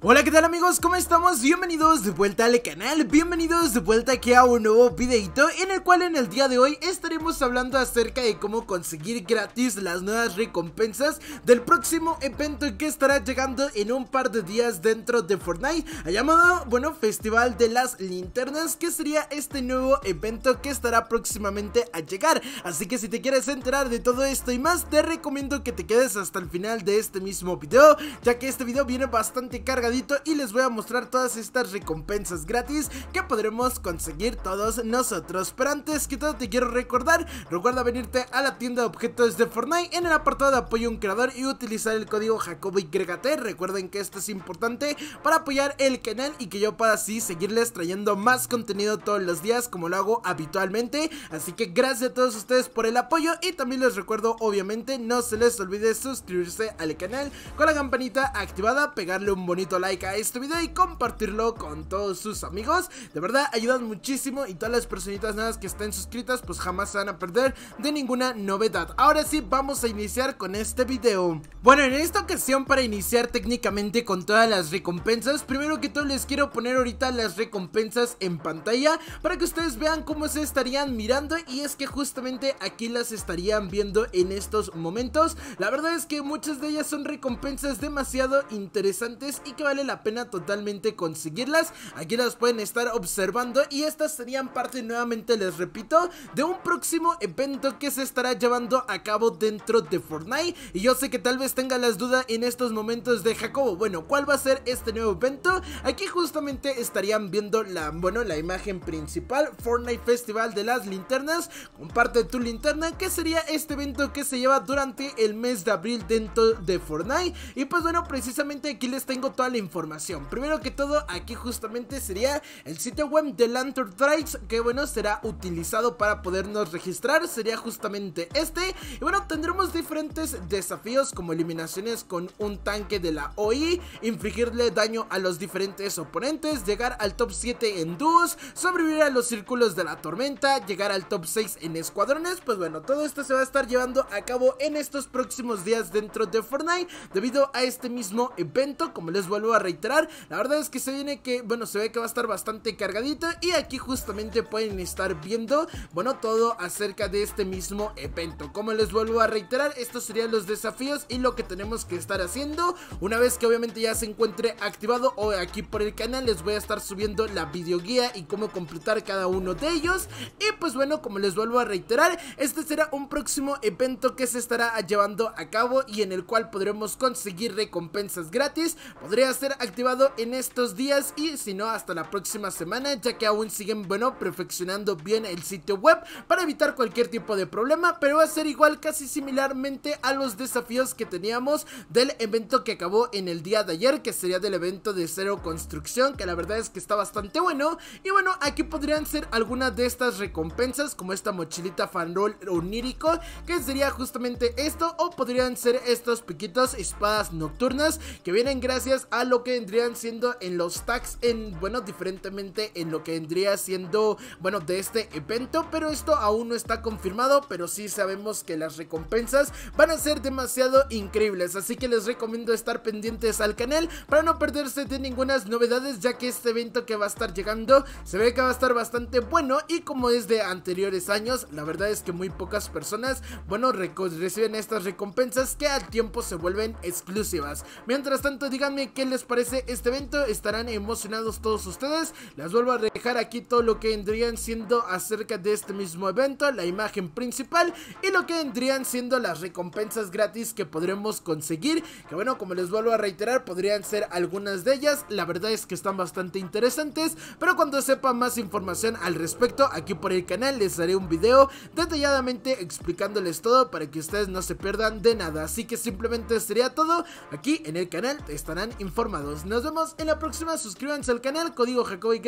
Hola qué tal amigos, ¿cómo estamos? Bienvenidos de vuelta al canal, bienvenidos de vuelta aquí a un nuevo videito en el cual en el día de hoy estaremos hablando acerca de cómo conseguir gratis las nuevas recompensas del próximo evento que estará llegando en un par de días dentro de Fortnite llamado, bueno, Festival de las Linternas que sería este nuevo evento que estará próximamente a llegar así que si te quieres enterar de todo esto y más te recomiendo que te quedes hasta el final de este mismo video ya que este video viene bastante cargado y les voy a mostrar todas estas recompensas gratis que podremos conseguir todos nosotros. Pero antes que todo te quiero recordar, recuerda venirte a la tienda de objetos de Fortnite en el apartado de apoyo a un creador y utilizar el código JacoboYT. Recuerden que esto es importante para apoyar el canal y que yo pueda así seguirles trayendo más contenido todos los días como lo hago habitualmente. Así que gracias a todos ustedes por el apoyo y también les recuerdo obviamente no se les olvide suscribirse al canal con la campanita activada, pegarle un bonito like a este video y compartirlo con todos sus amigos. De verdad, ayudan muchísimo y todas las personitas nuevas que estén suscritas pues jamás se van a perder de ninguna novedad. Ahora sí, vamos a iniciar con este video. Bueno, en esta ocasión para iniciar técnicamente con todas las recompensas, primero que todo les quiero poner ahorita las recompensas en pantalla para que ustedes vean cómo se estarían mirando y es que justamente aquí las estarían viendo en estos momentos. La verdad es que muchas de ellas son recompensas demasiado interesantes y que vale la pena totalmente conseguirlas. Aquí las pueden estar observando y estas serían parte nuevamente, les repito, de un próximo evento que se estará llevando a cabo dentro de Fortnite. Y yo sé que tal vez tenga las dudas en estos momentos de Jacobo. Bueno, ¿cuál va a ser este nuevo evento? Aquí justamente estarían viendo la, bueno, la imagen principal, Fortnite Festival de las Linternas. Comparte tu linterna, que sería este evento que se lleva durante el mes de abril dentro de Fortnite. Y pues bueno, precisamente aquí les tengo toda la información. Primero que todo, aquí justamente sería el sitio web de Lantern Drives, que bueno, será utilizado para podernos registrar, sería justamente este. Y bueno, tendremos diferentes desafíos como eliminaciones con un tanque de la OI, infligirle daño a los diferentes oponentes, llegar al top 7 en dúos, sobrevivir a los círculos de la tormenta, llegar al top 6 en escuadrones, pues bueno, todo esto se va a estar llevando a cabo en estos próximos días dentro de Fortnite debido a este mismo evento, como les vuelvo a reiterar, la verdad es que se viene que, bueno, se ve que va a estar bastante cargadito y aquí justamente pueden estar viendo, bueno, todo acerca de este mismo evento. Como les vuelvo a reiterar, estos serían los desafíos y lo que tenemos que estar haciendo. Una vez que obviamente ya se encuentre activado o aquí por el canal les voy a estar subiendo la videoguía y cómo completar cada uno de ellos. Y pues bueno, como les vuelvo a reiterar, este será un próximo evento que se estará llevando a cabo y en el cual podremos conseguir recompensas gratis. Podrías ser activado en estos días y si no hasta la próxima semana ya que aún siguen bueno perfeccionando bien el sitio web para evitar cualquier tipo de problema pero va a ser igual casi similarmente a los desafíos que teníamos del evento que acabó en el día de ayer que sería del evento de cero construcción que la verdad es que está bastante bueno y bueno aquí podrían ser algunas de estas recompensas como esta mochilita fanrol onírico que sería justamente esto o podrían ser estos piquitos espadas nocturnas que vienen gracias a lo que vendrían siendo en los tags en, bueno, diferentemente en lo que vendría siendo, bueno, de este evento, pero esto aún no está confirmado, pero sí sabemos que las recompensas van a ser demasiado increíbles, así que les recomiendo estar pendientes al canal para no perderse de ninguna novedades, ya que este evento que va a estar llegando se ve que va a estar bastante bueno y como es de anteriores años, la verdad es que muy pocas personas, bueno, reciben estas recompensas que al tiempo se vuelven exclusivas. Mientras tanto, díganme qué les parece este evento? ¿Estarán emocionados todos ustedes? Les vuelvo a dejar aquí todo lo que vendrían siendo acerca de este mismo evento, la imagen principal y lo que vendrían siendo las recompensas gratis que podremos conseguir. Que bueno, como les vuelvo a reiterar, podrían ser algunas de ellas. La verdad es que están bastante interesantes, pero cuando sepan más información al respecto, aquí por el canal les haré un video detalladamente explicándoles todo para que ustedes no se pierdan de nada. Así que simplemente sería todo. Aquí en el canal estarán informados nos vemos en la próxima. Suscríbanse al canal, código Jacobo y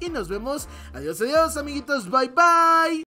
Y nos vemos. Adiós, adiós, amiguitos. Bye, bye.